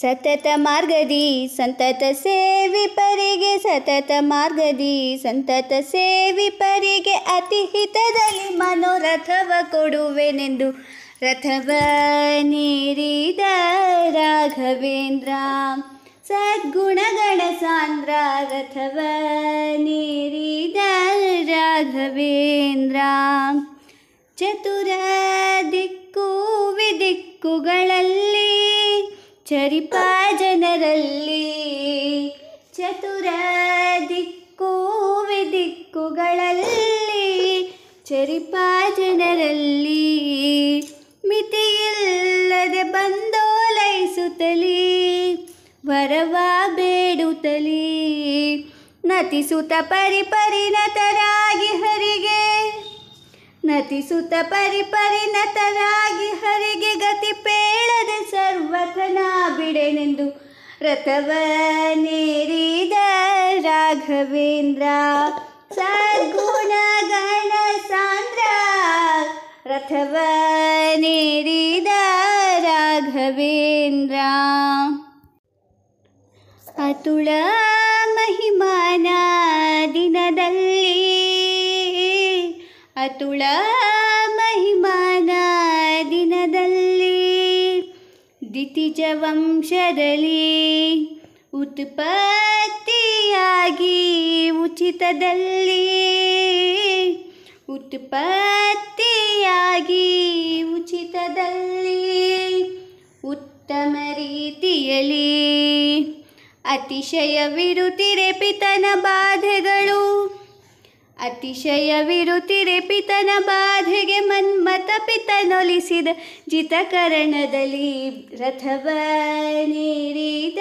ಸತತ ಮಾರ್ಗದಿ ಸಂತತ ಸೇವಿ ಪರಿಗೆ ಸತತ ಮಾರ್ಗದಿ ಸಂತತ ಸೇವಿ ಪರಿಗೆ ಅತಿ ಹಿತದಲ್ಲಿ ಮನೋರಥವ ಕೊಡುವೆನೆಂದು ರಥವ ನೀರಿದ ರಾಘವೇಂದ್ರ ಸದ್ಗುಣಗಣ ಸಾಂದ್ರ ರಥವ ನೀರಿದ ರಾಘವೇಂದ್ರ ಚತುರ ದಿಕ್ಕು ವಿದಿಕ್ಕುಗಳಲ್ಲಿ ಚರಿಪ ಜನರಲ್ಲಿ ಚತುರ ದಿಕ್ಕು ವಿದಿಕ್ಕುಗಳಲ್ಲಿ ಚರಿಪ ಜನರಲ್ಲಿ ಮಿತಿಯಿಲ್ಲದೆ ಬಂದೋಲೈಸುತ್ತಲೀ ವರವ ಬೇಡುತ್ತಲೀ ನತಿಸುತ ಪರಿಪರಿಣತರಾಗಿ ಹರಿಗೆ ನತಿಸುತ ಪರಿಣತರಾಗಿ ಹರಿಗೆ ಗತಿ प्रथम निरीद राघवेन्द्रा सद्गुण गण सांद्रा प्रथम निरीद राघवेन्द्रा अतुळ महिमाना दिनदल्ली अतुळ ದಿತಿಜ ಉತ್ಪತ್ತಿಯಾಗಿ ಉಚಿತದಲ್ಲಿ ಉತ್ಪತ್ತಿಯಾಗಿ ಉಚಿತದಲ್ಲಿ ಉತ್ತಮ ರೀತಿಯಲ್ಲಿ ಅತಿಶಯವಿರುತ್ತಿರೆ ಪಿತನ ಬಾಧೆಗಳು ಅತಿಶಯವಿರುತ್ತಿರೆ ಪಿತನ ಬಾಧೆಗೆ ಮನ್ಮತ ಪಿತನೊಲಿಸಿದ ಜಿತಕರಣದಲ್ಲಿ ರಥವ ನೀರಿದ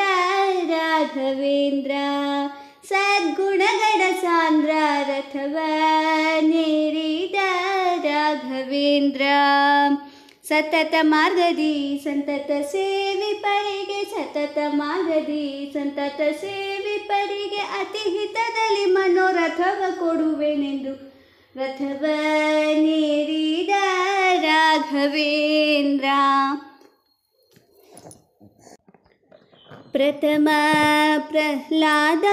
ರಾಘವೇಂದ್ರ ಸದ್ಗುಣಗಣ ಸಾಂದ್ರ ರಥವ ನೀರಿದ ರಾಘವೇಂದ್ರ ಸತತ ಮಾರ್ಗದಿ ಸಂತತ ಸೇವಿ ಪರಿಗೆ ಸತತ ಮಾರ್ಗದಿ ಸಂತತ ಸೇ ಪರಿಗೆ ಅತಿ ಹಿತದಲ್ಲಿ ಮನೋರಥವ ಕೊಡುವೆನೆಂದು ರಥವ ನೀರಿದ ರಾಘವೇಂದ್ರ ಪ್ರಥಮ ಪ್ರಹ್ಲಾದ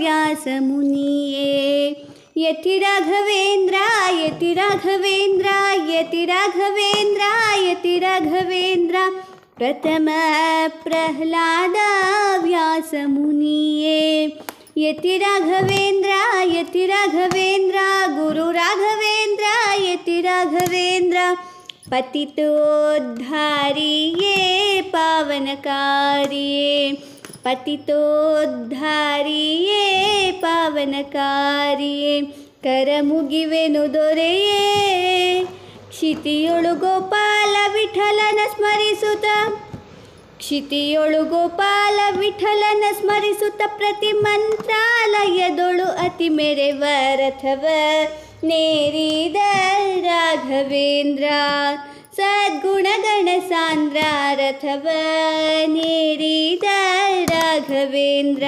ವ್ಯಾಸ ಮುನಿಯೇ ಯತಿ ರಾಘವೇಂದ್ರ ಯತಿ ರಾಘವೇಂದ್ರ ಯತಿ ರಾಘವೇಂದ್ರ ಯತಿ ರಾಘವೇಂದ್ರ ಪ್ರಥಮ ಪ್ರಹ್ಲಾದ ವ್ಯಾಸ ಮುನಿಯೇ यति राघवेंद्र यति राघवेंद्र गुरु राघवेन्द्रा यति राघवेन्द्रा पतितोद्धारिये पावनकारिये पतितोद्धारिये पावनकारिये करमुगिवेनु दोरेये क्षितियोळु गोपाल विठलन ಸ್ಮರಿಸುತ್ತ क्षितियोळु गोपाल ವಿಠಲನ ಸ್ಮರಿಸುತ್ತ ಪ್ರತಿ ಮಂತ್ರಾಲಯದೊಳು ಅತಿ ಮೆರೆವ ರಥವ ನೇರಿದ ರಾಘವೇಂದ್ರ ಸದ್ಗುಣಗಣ ಸಾಂದ್ರ ರಥವ ನೇರಿದ ರಾಘವೇಂದ್ರ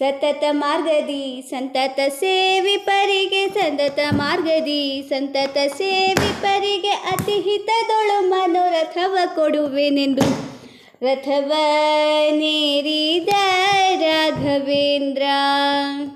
ಸತತ ಮಾರ್ಗದಿ ಸಂತತ ಸೇವಿ ಪರಿಗೆ ಸಂತತ ಮಾರ್ಗದಿ ಸಂತತ ಸೇವಿ ಪರಿಗೆ ಅತಿ ಹಿತದೊಳು ಮನೋರಥವ ಕೊಡುವೆನೆಂದು रथवनेरिद राघवेन्द्र